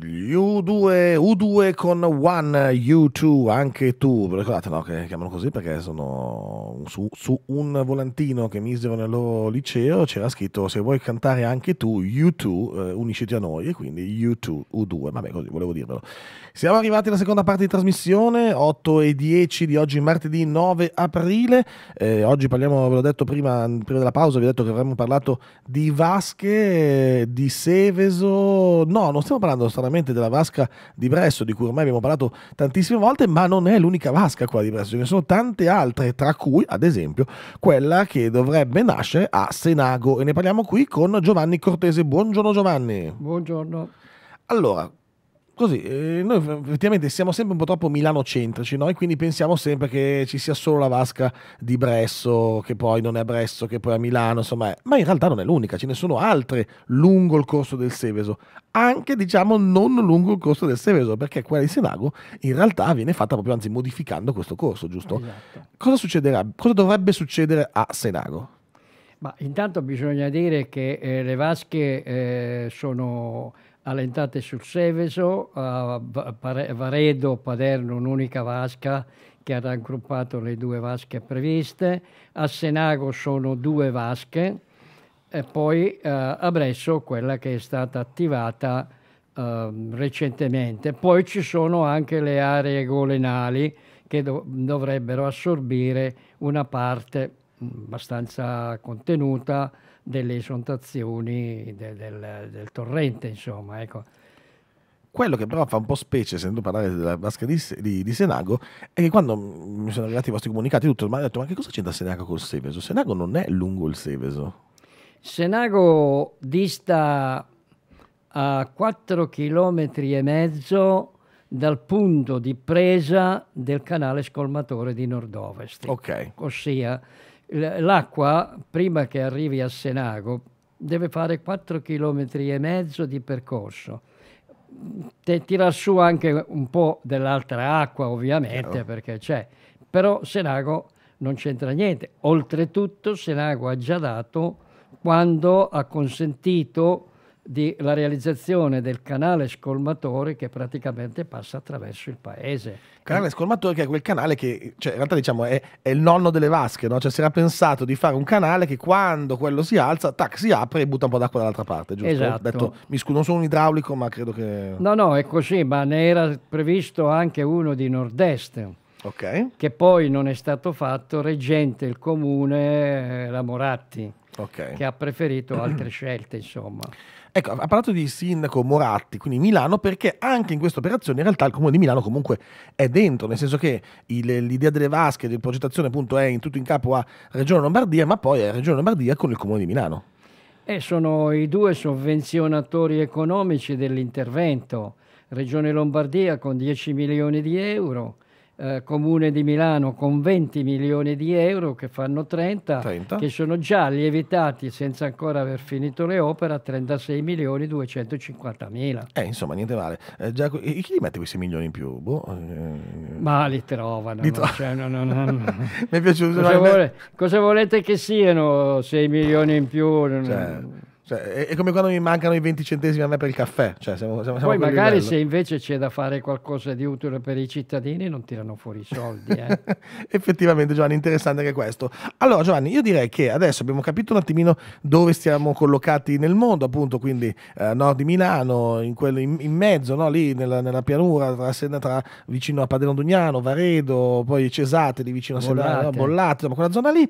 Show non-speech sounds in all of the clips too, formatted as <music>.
gli U2, U2 con One, U2, anche tu, ricordate no, che chiamano così perché sono su, su un volantino che misero nel loro liceo c'era scritto se vuoi cantare anche tu, U2, eh, unisciti a noi e quindi U2, U2, vabbè così volevo dirvelo. Siamo arrivati alla seconda parte di trasmissione, 8 e 10 di oggi martedì 9 aprile, eh, oggi parliamo, ve l'ho detto prima, prima della pausa, vi ho detto che avremmo parlato di vasche, di Seveso, no non stiamo parlando, stiamo stranamente della vasca di Bresso, di cui ormai abbiamo parlato tantissime volte, ma non è l'unica vasca quella di Bresso, ce ne sono tante altre, tra cui ad esempio quella che dovrebbe nascere a Senago e ne parliamo qui con Giovanni Cortese. Buongiorno Giovanni. Buongiorno. Allora, così, eh, noi effettivamente siamo sempre un po' troppo milanocentrici, noi quindi pensiamo sempre che ci sia solo la vasca di Bresso, che poi non è a Bresso, che poi è a Milano, insomma, eh, ma in realtà non è l'unica, ce ne sono altre lungo il corso del Seveso, anche diciamo non lungo il corso del Seveso, perché quella di Senago in realtà viene fatta proprio, anzi modificando questo corso, giusto? Esatto. Cosa succederà? Cosa dovrebbe succedere a Senago? Ma intanto bisogna dire che eh, le vasche eh, sono allentate sul Seveso, a Varedo, Paderno, un'unica vasca che ha raggruppato le due vasche previste, a Senago sono due vasche e poi eh, a Bresso quella che è stata attivata eh, recentemente. Poi ci sono anche le aree golenali che do dovrebbero assorbire una parte mm, abbastanza contenuta delle esontazioni del, del, del torrente, insomma. Ecco. Quello che però fa un po' specie, sentendo parlare della vasca di, di, di, Senago, è che quando mi sono arrivati i vostri comunicati, tutto, mi hanno detto: Ma che cosa c'entra Senago col Seveso? Senago non è lungo il Seveso. Senago dista a 4 km e mezzo dal punto di presa del canale scolmatore di nord-ovest. Ok. Ossia l'acqua, prima che arrivi a Senago, deve fare 4 km e mezzo di percorso. Te tira su anche un po' dell'altra acqua, ovviamente, Chiaro. perché c'è. Però Senago non c'entra niente. Oltretutto Senago ha già dato quando ha consentito della realizzazione del canale scolmatore che praticamente passa attraverso il paese. Canale scolmatore che è quel canale che, cioè, in realtà diciamo è, è il nonno delle vasche, no? cioè si era pensato di fare un canale che quando quello si alza, tac, si apre e butta un po' d'acqua dall'altra parte, giusto? Esatto. Detto, mi scuso, non sono un idraulico ma credo che... No, no, è così, ma ne era previsto anche uno di nord-est. Okay. Che poi non è stato fatto, reggente il comune eh, la okay. che ha preferito altre scelte, insomma. Ecco, ha parlato di sindaco Moratti, quindi Milano, perché anche in questa operazione in realtà il comune di Milano comunque è dentro, nel senso che il, l'idea delle vasche, di progettazione appunto è in tutto in capo a Regione Lombardia, ma poi è Regione Lombardia con il comune di Milano. E sono i due sovvenzionatori economici dell'intervento, Regione Lombardia con 10 milioni di euro eh, comune di Milano con 20 milioni di euro che fanno 30, 30, che sono già lievitati senza ancora aver finito le opere a 36 milioni 250 mila. Eh, insomma, niente male. Eh, già, chi li mette questi milioni in più? Boh, eh... Ma li trovano. Li tro- cioè, no, no, no, <laughs> Mi è piaciuto. Cosa, vole- cosa, volete che siano 6 milioni in più? Cioè... Cioè, è come quando mi mancano i 20 centesimi a me per il caffè. Cioè, siamo, siamo, Poi siamo magari se invece c'è da fare qualcosa di utile per i cittadini non tirano fuori i soldi. Eh. <laughs> Effettivamente Giovanni, interessante anche questo. Allora Giovanni, io direi che adesso abbiamo capito un attimino dove stiamo collocati nel mondo, appunto, quindi eh, nord di Milano, in, quello, in, in mezzo, no? lì nella, nella pianura, tra, tra, vicino a Padeno Dugnano, Varedo, poi Cesate, lì vicino a Sedano, Bollate, insomma, quella zona lì.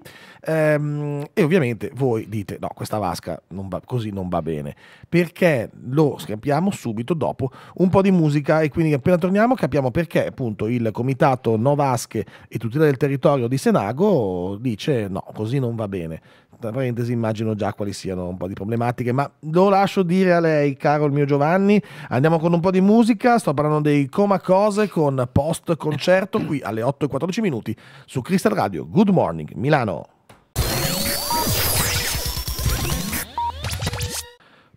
Ehm, e ovviamente voi dite no, questa vasca non va così non va bene, perché lo scappiamo subito dopo un po' di musica e quindi appena torniamo capiamo perché appunto il comitato Novasche e tutela del territorio di Senago dice no, così non va bene. Tra parentesi immagino già quali siano un po' di problematiche, ma lo lascio dire a lei, caro il mio Giovanni. Andiamo con un po' di musica, sto parlando dei Coma Cose con post concerto qui alle 8 e 14 minuti su Crystal Radio. Good morning, Milano.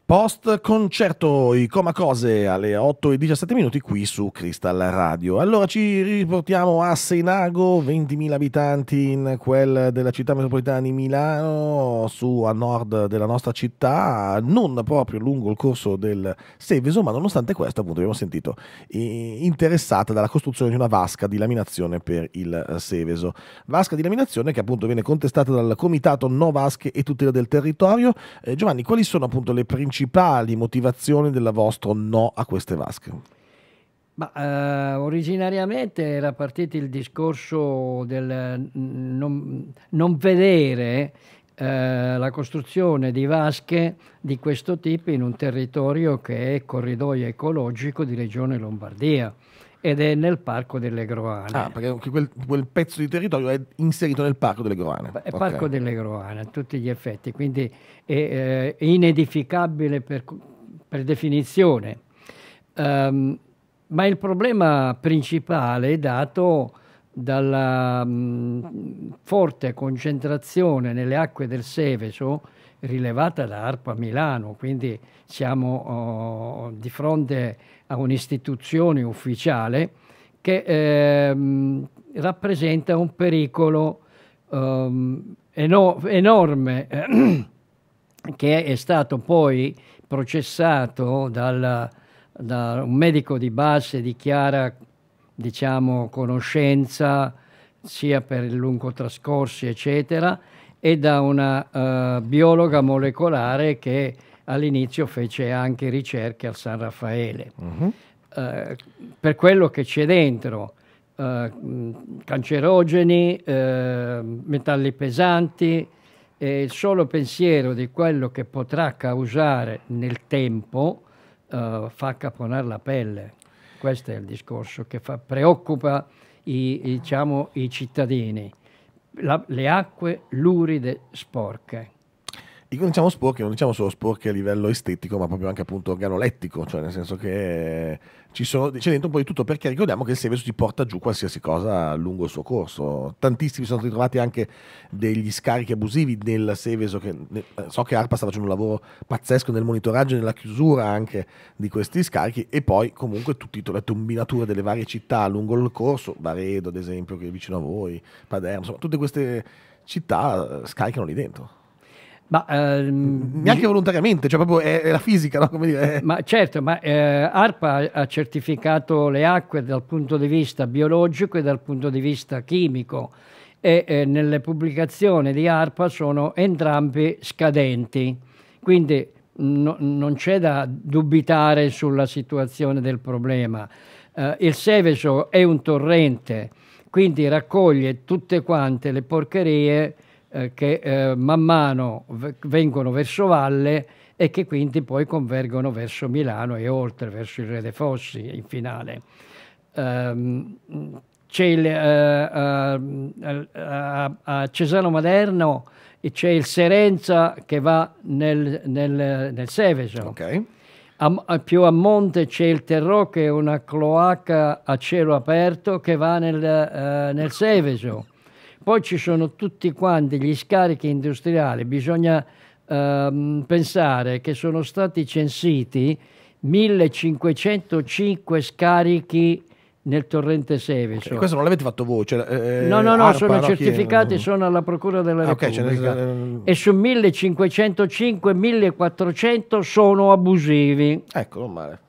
Post concerto i Coma Cose alle 8 e 17 minuti qui su Crystal Radio. Allora ci riportiamo a Senago, 20.000 abitanti in quel della città metropolitana di Milano, su a nord della nostra città, non proprio lungo il corso del Seveso, ma nonostante questo appunto abbiamo sentito interessata dalla costruzione di una vasca di laminazione per il Seveso. Vasca di laminazione che appunto viene contestata dal Comitato No Vasche e Tutela del Territorio. Eh, Giovanni, quali sono appunto le principali principali motivazioni del vostro no a queste vasche? Ma, eh, originariamente era partito il discorso del non, non vedere eh, la costruzione di vasche di questo tipo in un territorio che è corridoio ecologico di Regione Lombardia ed è nel parco delle Groane. Ah, perché quel, quel pezzo di territorio è inserito nel parco delle Groane. È okay. parco delle Groane a tutti gli effetti, quindi è eh, inedificabile per, per definizione. Um, ma il problema principale è dato dalla mh, mm, forte concentrazione nelle acque del Seveso rilevata da ARPA Milano, quindi siamo oh, di fronte a un'istituzione ufficiale che ehm, rappresenta un pericolo ehm, eno enorme eh, <clears throat> che è stato poi processato dal, da un medico di base di chiara diciamo, conoscenza sia per il lungo trascorso eccetera e da una uh, biologa molecolare che all'inizio fece anche ricerche al San Raffaele. Uh-huh. Uh, per quello che c'è dentro, uh, cancerogeni, metalli pesanti, e il solo pensiero di quello che potrà causare nel tempo fa caponare la pelle. Questo è il discorso che fa, preoccupa i, diciamo, i cittadini la, le acque luride sporche non diciamo sporchi, non diciamo solo sporchi a livello estetico, ma proprio anche appunto organolettico, cioè nel senso che ci sono, c'è dentro un po' di tutto, perché ricordiamo che il Seveso ti porta giù qualsiasi cosa lungo il suo corso. Tantissimi sono stati trovati anche degli scarichi abusivi del Seveso, che so che ARPA sta facendo un lavoro pazzesco nel monitoraggio e nella chiusura anche di questi scarichi, e poi comunque tutte le tombinature delle varie città lungo il corso, Varedo ad esempio, che è vicino a voi, Paderno, insomma, tutte queste città eh, scaricano lì dentro. Ma, ehm, Neanche volontariamente, cioè proprio è, è la fisica, no? dire, è... Ma certo, ma eh, ARPA ha certificato le acque dal punto di vista biologico e dal punto di vista chimico e eh, nelle pubblicazioni di ARPA sono entrambi scadenti, quindi no, non c'è da dubitare sulla situazione del problema. Eh, il Seveso è un torrente, quindi raccoglie tutte quante le porcherie eh, che eh, man mano vengono verso valle e che quindi poi convergono verso Milano e oltre, verso il Re dei Fossi in finale. Um, c'è il, uh, uh, uh, a Cesano Maderno c'è il Serenza che va nel, nel, nel Seveso. Okay. A, a, più a monte c'è il Terrò che è una cloaca a cielo aperto che va nel, nel Seveso. Poi ci sono tutti quanti gli scarichi industriali, bisogna ehm, pensare che sono stati censiti 1505 scarichi nel torrente Seveso. Okay, questo non l'avete fatto voi? Cioè, eh, no, no, no, Arpa, sono no, certificati, è... sono alla Procura della ah, okay, cioè, Repubblica. Cioè, e su 1505, 1400 sono abusivi. Ecco, non male.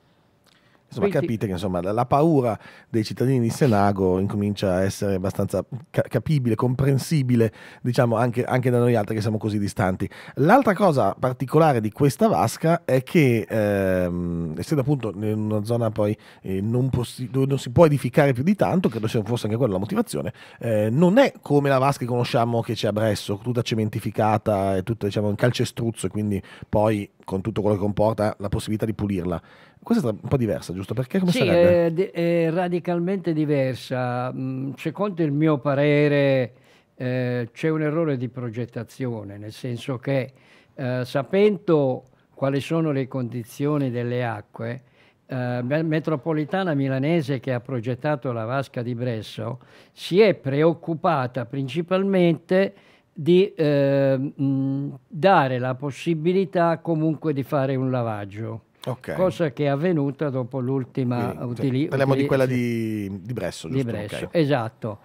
Insomma, Quindi... capite che insomma, la, la, paura dei cittadini di Senago incomincia a essere abbastanza ca- capibile, comprensibile, diciamo anche, anche, da noi altri che siamo così distanti. L'altra cosa particolare di questa vasca è che, ehm, essendo appunto in una zona poi eh, non possi- dove non si può edificare più di tanto, credo sia forse anche quella la motivazione, eh, non è come la vasca che conosciamo che c'è a Bresso, tutta cementificata e tutta diciamo in calcestruzzo, quindi poi con tutto quello che comporta la possibilità di pulirla. Questa è un po' diversa, giusto? Perché come sì, è, è, eh, eh, radicalmente diversa. Mm, secondo il mio parere eh, c'è un errore di progettazione, nel senso che eh, sapendo quali sono le condizioni delle acque, eh, metropolitana milanese che ha progettato la vasca di Bresso si è preoccupata principalmente di eh, mh, mm, dare la possibilità comunque di fare un lavaggio Okay. Cosa che è avvenuta dopo l'ultima cioè, utilizzo. Parliamo utili di quella di, di Bresso, giusto? Di Bresso, okay. esatto.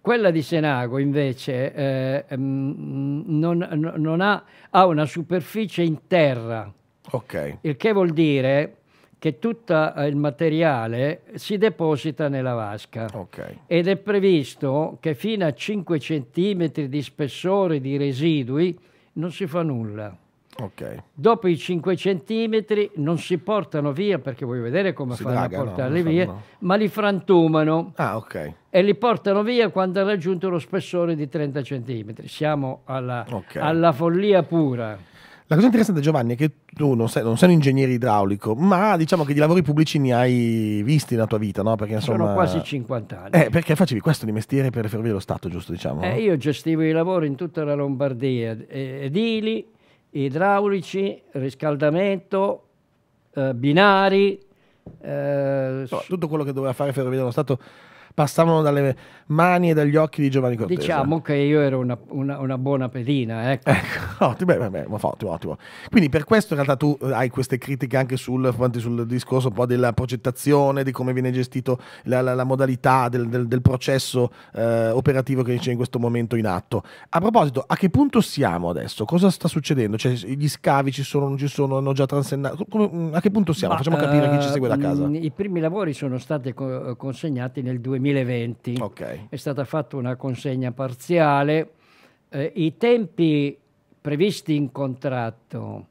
Quella di Senago invece eh, mm, non, non ha, ha, una superficie in terra, okay. il che vuol dire che tutto eh, il materiale si deposita nella vasca okay. ed è previsto che fino a 5 cm di spessore di residui non si fa nulla. Okay. Dopo i 5 centimetri non si portano via perché vuoi vedere come si fanno draga, a portarli no, via, fanno... ma li frantumano ah, okay. e li portano via quando ha raggiunto lo spessore di 30 centimetri. Siamo alla, okay. alla follia pura. La cosa interessante Giovanni è che tu non sei, non sei, un ingegnere idraulico, ma diciamo che di lavori pubblici ne hai visti nella tua vita, no? Perché, insomma, Sono quasi 50 anni. Eh, perché facevi questo di mestiere per le ferrovie dello Stato, giusto diciamo? Eh, io gestivo i lavori in tutta la Lombardia, eh, edili idraulici, riscaldamento, eh, binari. Eh, no, tutto quello che doveva fare Ferrovie dello Stato passavano dalle mani e dagli occhi di Giovanni Cortese. Diciamo che io ero una, una, una buona pedina, ecco. ecco ottimo, beh, ottimo, ottimo. Quindi per questo in realtà tu eh, hai queste critiche anche sul, sul discorso un po' della progettazione, di come viene gestito la, la, la modalità del, del, del processo eh, operativo che c'è in questo momento in atto. A proposito, a che punto siamo adesso? Cosa sta succedendo? Cioè, gli scavi ci sono, non ci sono, hanno già transennato? Mm, a che punto siamo? Ma, Facciamo capire uh, chi ci segue da eh, casa. Mm, I primi lavori sono stati consegnati nel 2000 2020. Okay. È stata fatta una consegna parziale. Eh, I tempi previsti in contratto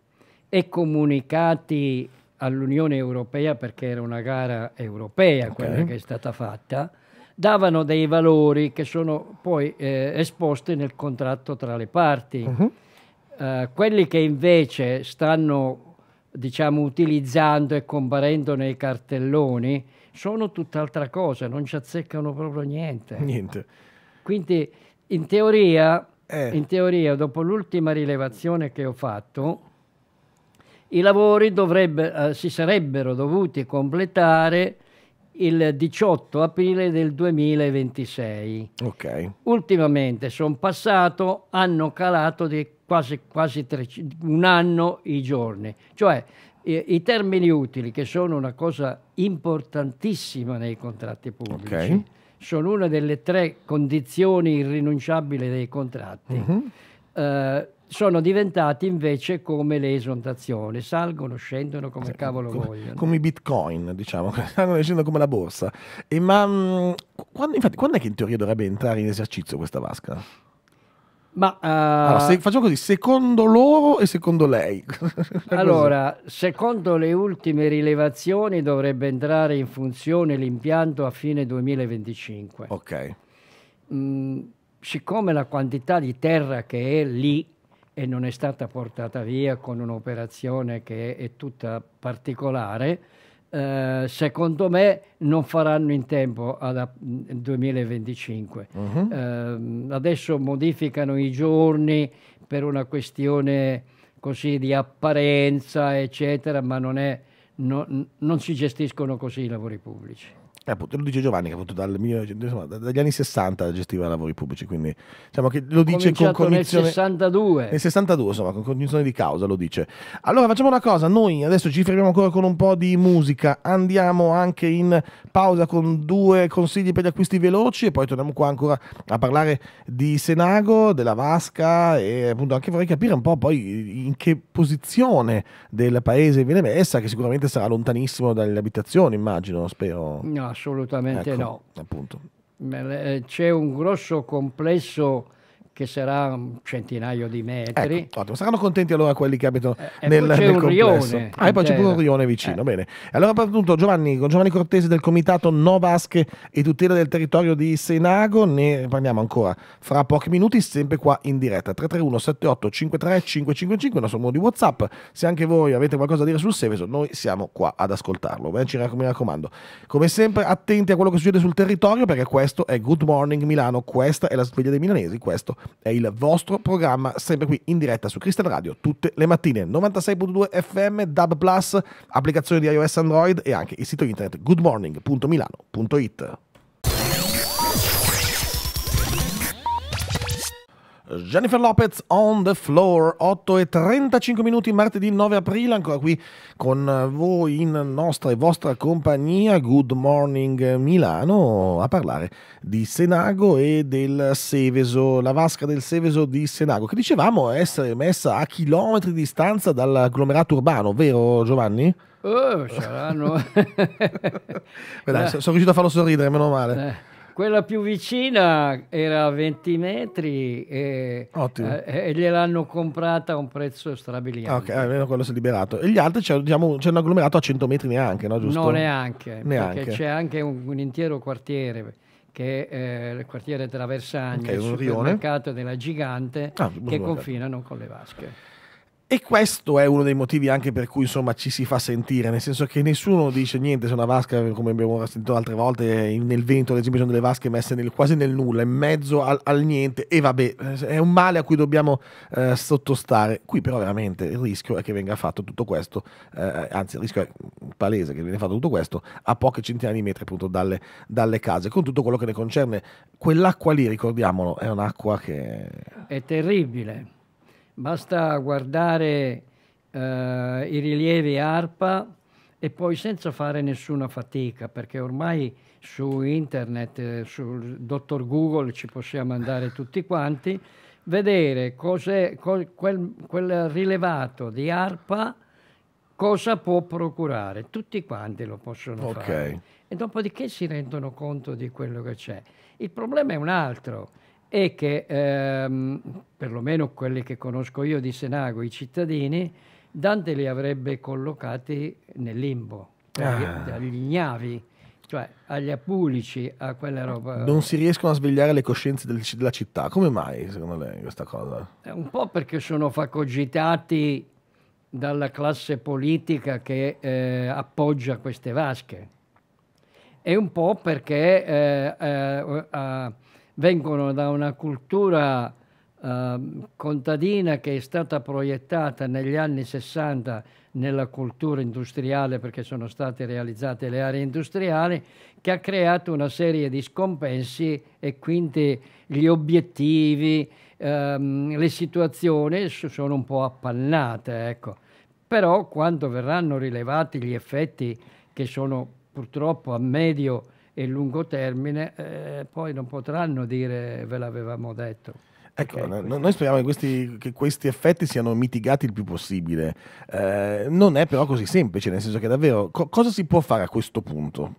e comunicati all'Unione Europea, perché era una gara europea okay. quella che è stata fatta, davano dei valori che sono poi eh, esposti nel contratto tra le parti. Uh -huh. uh, quelli che invece stanno diciamo, utilizzando e comparendo nei cartelloni sono tutt'altra cosa, non ci azzeccano proprio niente. Niente. Quindi in teoria, eh. in teoria dopo l'ultima rilevazione che ho fatto, i lavori dovrebbe, eh, si sarebbero dovuti completare il 18 aprile del 2026. Okay. Ultimamente sono passato, hanno calato di quasi, quasi tre, un anno i giorni. Cioè eh, i termini utili, che sono una cosa importantissima nei contratti pubblici, okay. sono una delle tre condizioni irrinunciabili dei contratti, uh-huh. eh, sono diventati invece come le esondazioni, salgono, scendono come sì, eh, cavolo come, vogliono. Come i bitcoin, diciamo, stanno <laughs> scendendo come la borsa. E ma mh, mm, quando, infatti, quando è che in teoria dovrebbe entrare in esercizio questa vasca? Ma uh, allora, se, eh, facciamo così, secondo loro e secondo lei. <laughs> allora, secondo le ultime rilevazioni dovrebbe entrare in funzione l'impianto a fine 2025. Ok. Mm, siccome la quantità di terra che è lì e non è stata portata via con un'operazione che è tutta particolare, eh, secondo me non faranno in tempo al 2025. Uh-huh. Eh, adesso modificano i giorni per una questione così di apparenza, eccetera, ma non, è, no, non si gestiscono così i lavori pubblici. Eh, appunto, lo dice Giovanni che appunto dal, insomma, dagli anni 60 gestiva lavori pubblici, quindi diciamo che lo dice con cognizione... Nel 62. Nel 62, insomma, con cognizione di causa lo dice. Allora facciamo una cosa, noi adesso ci fermiamo ancora con un po' di musica, andiamo anche in pausa con due consigli per gli acquisti veloci e poi torniamo qua ancora a parlare di Senago, della Vasca e appunto anche vorrei capire un po' poi in che posizione del paese viene messa, che sicuramente sarà lontanissimo dalle abitazioni, immagino, spero. No, Assolutamente ecco, no. Appunto. Eh, c'è un grosso complesso che sarà un centinaio di metri. Ecco, Saranno contenti allora quelli che abitano eh, eh nel, nel complesso. Rione, ah, e poi c'è pure un rione vicino. Eh. Bene. Allora, appunto, Giovanni, con Giovanni Cortese del comitato No Vasche e tutela del territorio di Senago, ne parliamo ancora fra pochi minuti, sempre qua in diretta. 331 78 53 555, il nostro numero di WhatsApp. Se anche voi avete qualcosa da dire sul Seveso, noi siamo qua ad ascoltarlo. Beh, mi raccomando. Come sempre, attenti a quello che succede sul territorio, perché questo è Good Morning Milano. Questa è la sveglia dei milanesi. Questo è è il vostro programma, sempre qui in diretta su Cristian Radio, tutte le mattine. 96.2 FM, DAB Plus, applicazione di iOS Android e anche il sito internet goodmorning.milano.it. Jennifer Lopez on the floor, 8 e 35 minuti, martedì 9 aprile, ancora qui con voi in nostra e vostra compagnia. Good morning eh, Milano a parlare di Senago e del Seveso, la vasca del Seveso di Senago, che dicevamo essere messa a chilometri di distanza dall'agglomerato urbano, vero Giovanni? Oh, saranno. <laughs> Dai, <laughs> sono riuscito a farlo sorridere, meno male. Eh. Quella più vicina era a 20 metri e, eh, e gliel'hanno comprata a un prezzo strabiliante. Ok, almeno quello si è liberato. E gli altri c'è, diciamo, un agglomerato a 100 metri neanche, no? Giusto? No, neanche. neanche. Perché c'è anche un, un intero quartiere che è eh, il quartiere Traversagni, okay, il supermercato della Gigante, ah, che confinano con le vasche. E questo è uno dei motivi anche per cui insomma ci si fa sentire, nel senso che nessuno dice niente se una vasca, come abbiamo sentito altre volte, nel vento, ad esempio, sono delle vasche messe nel, quasi nel nulla, in mezzo al, al, niente, e vabbè, è un male a cui dobbiamo eh, sottostare. Qui però veramente il rischio è che venga fatto tutto questo, eh, anzi il rischio è palese che venga fatto tutto questo a poche centinaia di metri appunto dalle, dalle case, con tutto quello che ne concerne. Quell'acqua lì, ricordiamolo, è un'acqua che... È terribile Basta guardare eh, i rilievi ARPA e poi senza fare nessuna fatica, perché ormai su internet, eh, sul dottor Google ci possiamo andare tutti quanti, vedere cos'è, cos, quel, quel rilevato di ARPA cosa può procurare. Tutti quanti lo possono okay. fare. E dopodiché si rendono conto di quello che c'è. Il problema è un altro e che, ehm, perlomeno quelli che conosco io di Senago, i cittadini, Dante li avrebbe collocati nel limbo, ah. agli ignavi, cioè agli apulici, a quella roba. Non si riescono a svegliare le coscienze del, della città. Come mai, secondo lei, questa cosa? Eh, un po' perché sono facogitati dalla classe politica che eh, appoggia queste vasche e un po' perché eh, eh, vengono da una cultura eh, contadina che è stata proiettata negli anni 60 nella cultura industriale perché sono state realizzate le aree industriali che ha creato una serie di scompensi e quindi gli obiettivi, ehm, le situazioni sono un po' appannate. Ecco. Però quando verranno rilevati gli effetti che sono purtroppo a medio il lungo termine, eh, poi non potranno dire ve l'avevamo detto. Ecco, okay, no, noi speriamo che questi, che questi, effetti siano mitigati il più possibile. Eh, non è però così semplice, nel senso che davvero co- cosa si può fare a questo punto?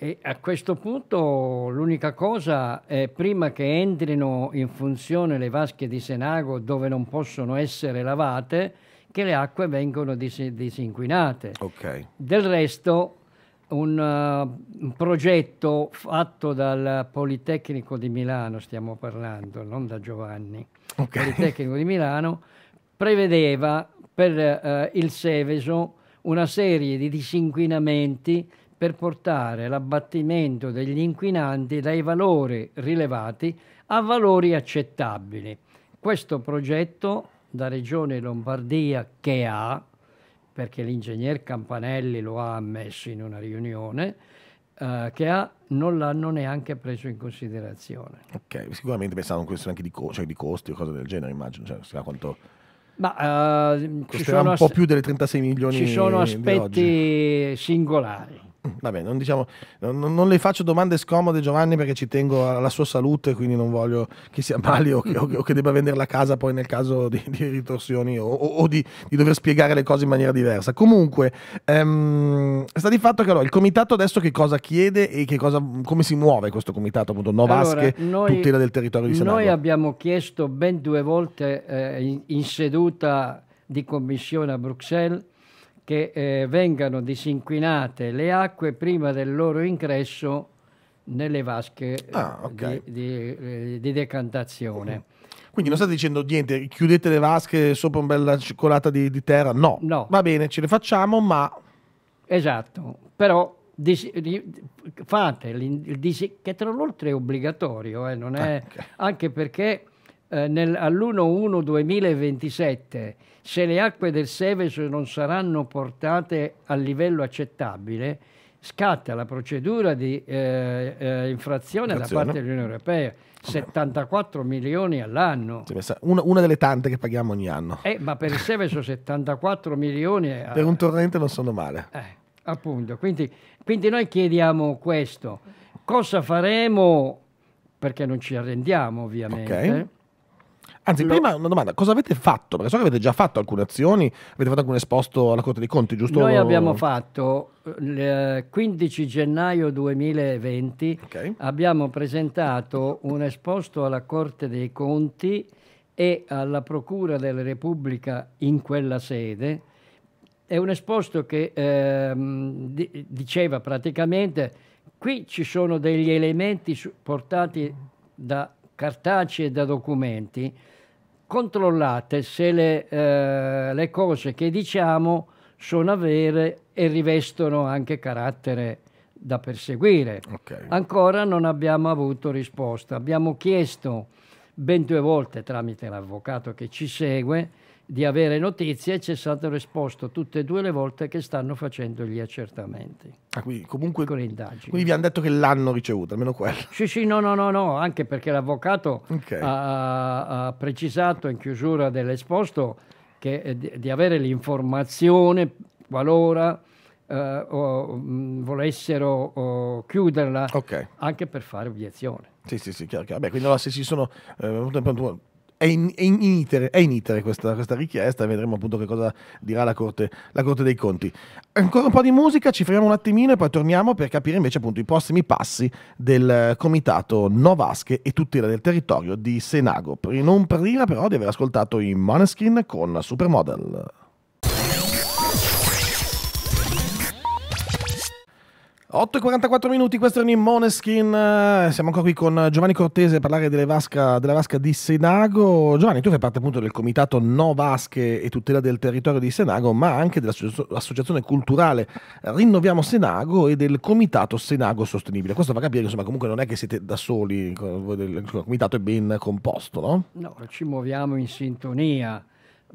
E a questo punto l'unica cosa è prima che entrino in funzione le vasche di Senago dove non possono essere lavate, che le acque vengono dis- disinquinate. Okay. Del resto un, uh, un, progetto fatto dal Politecnico di Milano, stiamo parlando, non da Giovanni, okay. Politecnico di Milano, prevedeva per uh, il Seveso una serie di disinquinamenti per portare l'abbattimento degli inquinanti dai valori rilevati a valori accettabili. Questo progetto da Regione Lombardia che ha perché l'ingegner Campanelli lo ha ammesso in una riunione, eh, che ha, non l'hanno neanche preso in considerazione. Ok, sicuramente pensavano a un questione anche di, co- cioè di costi o cose del genere, immagino, cioè, quanto... Ma uh, ci sono un po' più delle 36 milioni. di Ci sono aspetti singolari. <clears throat> vabbè, non, diciamo, non, non, le faccio domande scomode, Giovanni, perché ci tengo alla sua salute, quindi non voglio che sia male o che, o, o che debba vendere la casa poi nel caso di, di ritorsioni o, o di, di, dover spiegare le cose in maniera diversa. Comunque, ehm, sta di fatto che allora, il comitato adesso che cosa chiede e cosa, come si muove questo comitato, appunto, no allora, tutela del territorio di Sanagua? Noi abbiamo chiesto ben due volte eh, in, in seduta di commissione a Bruxelles che eh, vengano disinquinate le acque prima del loro ingresso nelle vasche ah, okay. di, di, eh, di, decantazione. Okay. Mm-hmm. Quindi non state dicendo niente, chiudete le vasche sopra una bella cioccolata di, di terra, no. no. Va bene, ce le facciamo, ma... Esatto, però dis, fate, il dis, che tra l'altro è obbligatorio, eh, non è, ah, okay. anche perché eh, all'1-1 2027 se le acque del Seveso non saranno portate a livello accettabile, scatta la procedura di eh, eh, infrazione Grazie, da parte no? dell'Unione Europea. 74 milioni all'anno. Una, una, delle tante che paghiamo ogni anno. Eh, ma per il Seveso 74 milioni... A... Eh, per un torrente non sono male. Eh, appunto, quindi, quindi noi chiediamo questo. Cosa faremo? Perché non ci arrendiamo ovviamente. Okay Anzi, no. prima una domanda, cosa avete fatto? Perché so che avete già fatto alcune azioni, avete fatto anche un esposto alla Corte dei Conti, giusto? Noi abbiamo fatto eh, il 15 gennaio 2020, okay. abbiamo presentato un esposto alla Corte dei Conti e alla Procura della Repubblica in quella sede. È un esposto che ehm, di- diceva praticamente qui ci sono degli elementi su- portati da cartacei e da documenti controllate se le, eh, le cose che diciamo sono vere e rivestono anche carattere da perseguire. Okay. Ancora non abbiamo avuto risposta. Abbiamo chiesto ben due volte tramite l'avvocato che ci segue di avere notizie ci è stato risposto tutte e due le volte che stanno facendo gli accertamenti. Ah, quindi comunque... Con le indagini. Quindi vi hanno detto che l'hanno ricevuta, almeno quello. Sì, sì, no, no, no, no anche perché l'avvocato okay. ha, ha, precisato in chiusura dell'esposto che, eh, di, di avere l'informazione qualora... Uh, o, mh, volessero o, chiuderla okay. anche per fare obiezione. Sì, sì, sì, chiaro, chiaro. Beh, quindi allora se si sono eh, è in, è in, itere, è in itere questa, questa, richiesta, vedremo appunto che cosa dirà la Corte, la corte dei Conti. Ancora un po' di musica, ci fermiamo un attimino e poi torniamo per capire invece appunto i prossimi passi del comitato Novasche e tutela del territorio di Senago. Non prima però di aver ascoltato i Maneskin con Supermodel. 8 e 44 minuti, questo è Nimmone Moneskin. Eh, siamo ancora qui con Giovanni Cortese a parlare vasca, della vasca di Senago. Giovanni, tu fai parte appunto del comitato No Vasche e tutela del territorio di Senago, ma anche dell'associazione culturale Rinnoviamo Senago e del comitato Senago Sostenibile. Questo fa capire che insomma comunque non è che siete da soli, il comitato è ben composto, no? No, ci muoviamo in sintonia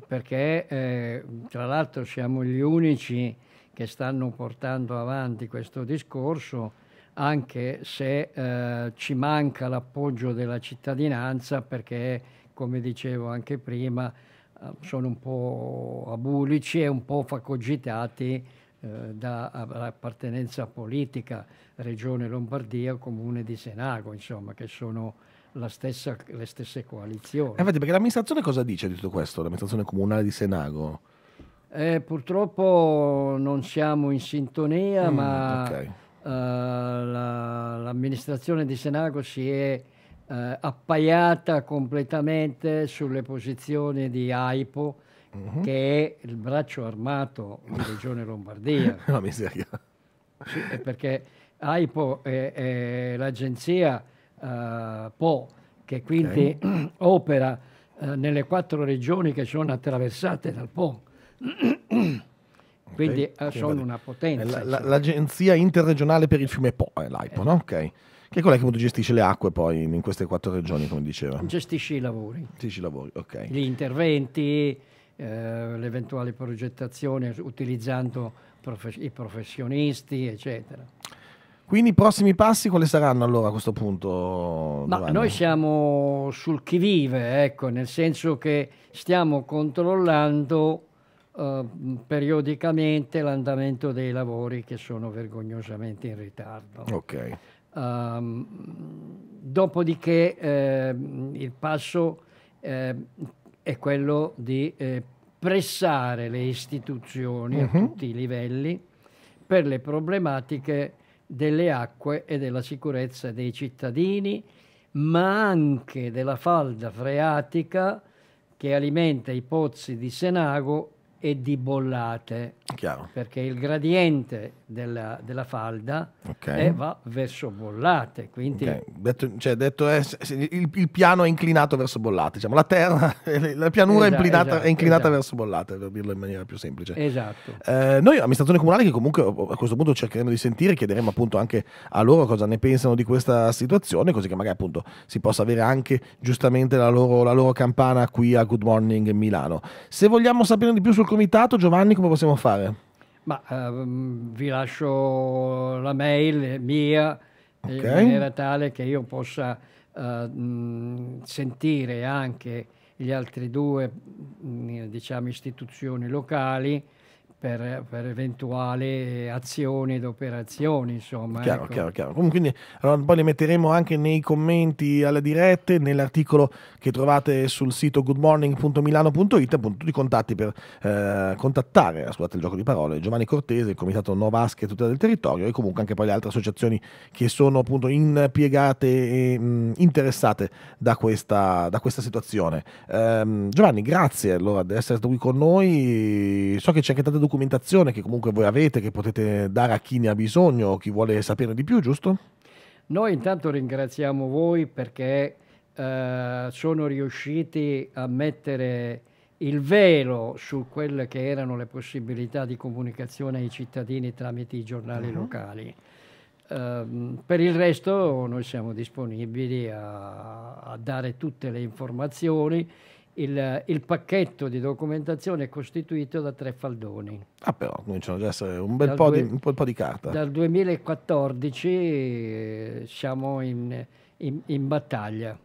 perché eh, tra l'altro siamo gli unici che stanno portando avanti questo discorso, anche se eh, ci manca l'appoggio della cittadinanza perché, come dicevo anche prima, eh, sono un po' abulici e un po' facogitati eh, dall'appartenenza politica, Regione Lombardia, Comune di Senago, insomma, che sono stessa, le stesse coalizioni. Eh, infatti, perché l'amministrazione cosa dice di tutto questo? L'amministrazione comunale di Senago? Eh, purtroppo non siamo in sintonia, mm, ma okay. uh, la, l'amministrazione di Senago si è uh, appaiata completamente sulle posizioni di AIPO, mm-hmm. che è il braccio armato della regione Lombardia. <laughs> la miseria. Sì, perché AIPO è, è l'agenzia uh, Po, che quindi okay. <clears throat> opera nelle quattro regioni che sono attraversate dal Po quindi eh, okay. sono una potenza. La, l'Agenzia Interregionale per il Fiume Po, è l'AIPO, eh. no? Ok che è quella che gestisce le acque poi in queste quattro regioni, come diceva. Gestisce i lavori. Gestisce i lavori, ok. Gli interventi, eh, l'eventuale progettazione utilizzando profe- i professionisti, eccetera. Quindi i prossimi passi quali saranno allora a questo punto? Ma noi siamo sul chi vive, ecco, nel senso che stiamo controllando Ehm, periodicamente l'andamento dei lavori che sono vergognosamente in ritardo. Okay. Um, dopodiché eh, il passo eh, è quello di eh, pressare le istituzioni uh-huh. a mhm. tutti i livelli per le problematiche delle acque e della sicurezza dei cittadini, ma anche della falda freatica che alimenta i pozzi di Senago e di bollate. Chiaro. Perché il gradiente della, della falda okay. è, eh, va verso bollate. Quindi... Okay. Detto, cioè, detto è, il, il, piano è inclinato verso bollate, diciamo, la terra, <laughs> la pianura esatto, è inclinata, esatto, è inclinata esatto. verso bollate, per dirlo in maniera più semplice. Esatto. Eh, noi, amministrazione comunale, che comunque oh, a questo punto cercheremo di sentire, chiederemo appunto anche a loro cosa ne pensano di questa situazione, così che magari appunto si possa avere anche giustamente la loro, la loro campana qui a Good Morning Milano. Se vogliamo sapere di più sul comitato, Giovanni, come possiamo fare? Ma, ehm, vi lascio la mail eh, mia eh, okay. in maniera tale che io possa eh, sentire anche gli altri due diciamo, istituzioni locali per, per eventuali azioni ed operazioni. Insomma, chiaro, ecco. chiaro, chiaro. Comunque, quindi, allora, poi le metteremo anche nei commenti alle dirette, nell'articolo che trovate sul sito goodmorning.milano.it, appunto tutti i contatti per eh, contattare, scusate il gioco di parole, Giovanni Cortese, il comitato No e Tutela del Territorio e comunque anche poi le altre associazioni che sono appunto impiegate e mh, interessate da questa, da questa situazione. Ehm, Giovanni, grazie allora di essere stato qui con noi. So che c'è anche tante documentazione documentazione che comunque voi avete, che potete dare a chi ne ha bisogno o chi vuole sapere di più, giusto? Noi intanto ringraziamo voi perché eh, sono riusciti a mettere il velo su quelle che erano le possibilità di comunicazione ai cittadini tramite i giornali uh-huh. locali. Eh, per il resto noi siamo disponibili a, a dare tutte le informazioni il, il, pacchetto di documentazione è costituito da tre faldoni. Ah però, cominciano ad essere un bel, po, due, di, un bel po, di, carta. Dal 2014 eh, siamo in, in, in battaglia.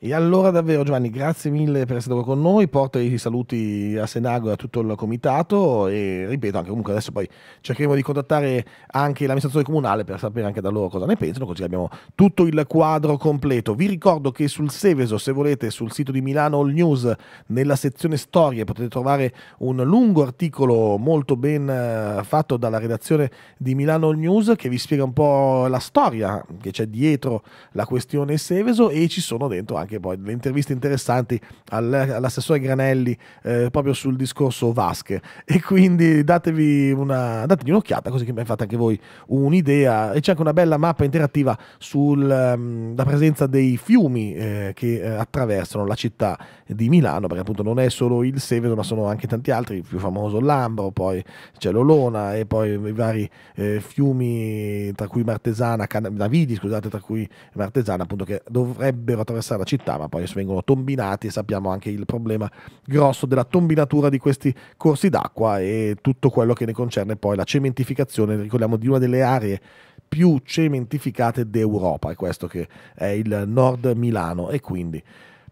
E allora davvero Giovanni, grazie mille per essere stato con noi, porta i saluti a Senago e a tutto il comitato e ripeto anche comunque adesso poi cercheremo di contattare anche l'amministrazione comunale per sapere anche da loro cosa ne pensano, così abbiamo tutto il quadro completo. Vi ricordo che sul Seveso, se volete, sul sito di Milano All News, nella sezione storie potete trovare un lungo articolo molto ben eh, fatto dalla redazione di Milano All News che vi spiega un po' la storia che c'è dietro la questione Seveso e ci sono dentro anche anche poi delle interviste interessanti all'assessore Granelli eh, proprio sul discorso Vasche e quindi datevi una, dategli un'occhiata così che mi fate anche voi un'idea e c'è anche una bella mappa interattiva sulla ehm, um, presenza dei fiumi eh, che eh, attraversano la città di Milano perché appunto non è solo il Seveso ma sono anche tanti altri, il più famoso Lambro, poi c'è l'Olona e poi i vari eh, fiumi tra cui Martesana, Can- Navidi scusate tra cui Martesana appunto che dovrebbero attraversare la città città, ma poi vengono tombinati e sappiamo anche il problema grosso della tombinatura di questi corsi d'acqua e tutto quello che ne concerne poi la cementificazione, ricordiamo di una delle aree più cementificate d'Europa, è questo che è il nord Milano e quindi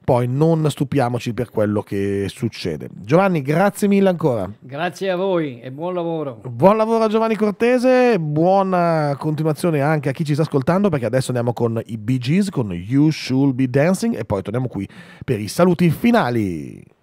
poi non stupiamoci per quello che succede. Giovanni, grazie mille ancora. Grazie a voi e buon lavoro. Buon lavoro a Giovanni Cortese, buona continuazione anche a chi ci sta ascoltando perché adesso andiamo con i BGs, con You Should Be Dancing e poi torniamo qui per i saluti finali.